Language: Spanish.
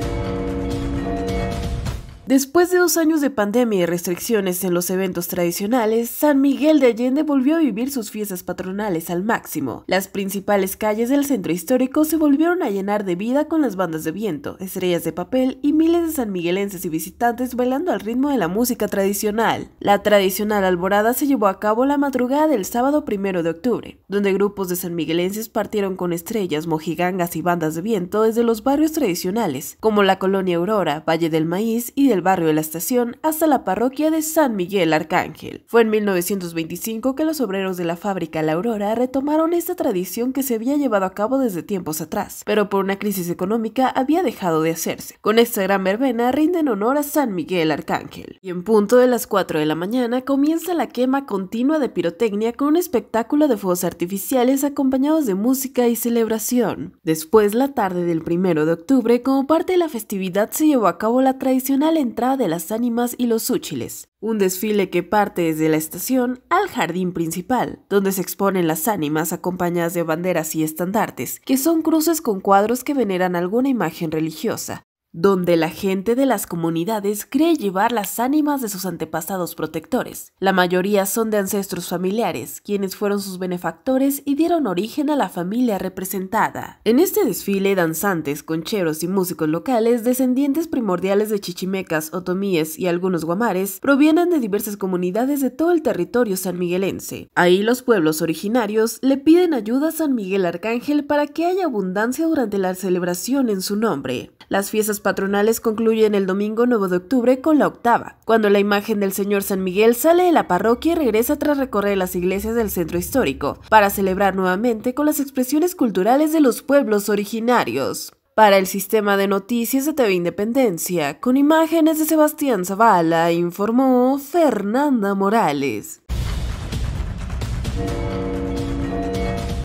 Thank you. Después de dos años de pandemia y restricciones en los eventos tradicionales, San Miguel de Allende volvió a vivir sus fiestas patronales al máximo. Las principales calles del centro histórico se volvieron a llenar de vida con las bandas de viento, estrellas de papel y miles de sanmiguelenses y visitantes bailando al ritmo de la música tradicional. La tradicional alborada se llevó a cabo la madrugada del sábado primero de octubre, donde grupos de sanmiguelenses partieron con estrellas, mojigangas y bandas de viento desde los barrios tradicionales, como la colonia Aurora, Valle del Maíz y el barrio de la estación hasta la parroquia de San Miguel Arcángel. Fue en 1925 que los obreros de la fábrica La Aurora retomaron esta tradición que se había llevado a cabo desde tiempos atrás, pero por una crisis económica había dejado de hacerse. Con esta gran verbena rinden honor a San Miguel Arcángel. Y en punto de las 4 de la mañana comienza la quema continua de pirotecnia con un espectáculo de fuegos artificiales acompañados de música y celebración. Después, la tarde del 1 de octubre, como parte de la festividad, se llevó a cabo la tradicional entrada de las ánimas y los úchiles, un desfile que parte desde la estación al jardín principal, donde se exponen las ánimas acompañadas de banderas y estandartes, que son cruces con cuadros que veneran alguna imagen religiosa, donde la gente de las comunidades cree llevar las ánimas de sus antepasados protectores. La mayoría son de ancestros familiares, quienes fueron sus benefactores y dieron origen a la familia representada. En este desfile, danzantes, concheros y músicos locales, descendientes primordiales de chichimecas, otomíes y algunos guamares, provienen de diversas comunidades de todo el territorio sanmiguelense. Ahí los pueblos originarios le piden ayuda a San Miguel Arcángel para que haya abundancia durante la celebración en su nombre. Las fiestas patronales concluyen el domingo 9 de octubre con la octava, cuando la imagen del Señor San Miguel sale de la parroquia y regresa tras recorrer las iglesias del centro histórico, para celebrar nuevamente con las expresiones culturales de los pueblos originarios. Para el sistema de noticias de TV Independencia, con imágenes de Sebastián Zavala, informó Fernanda Morales.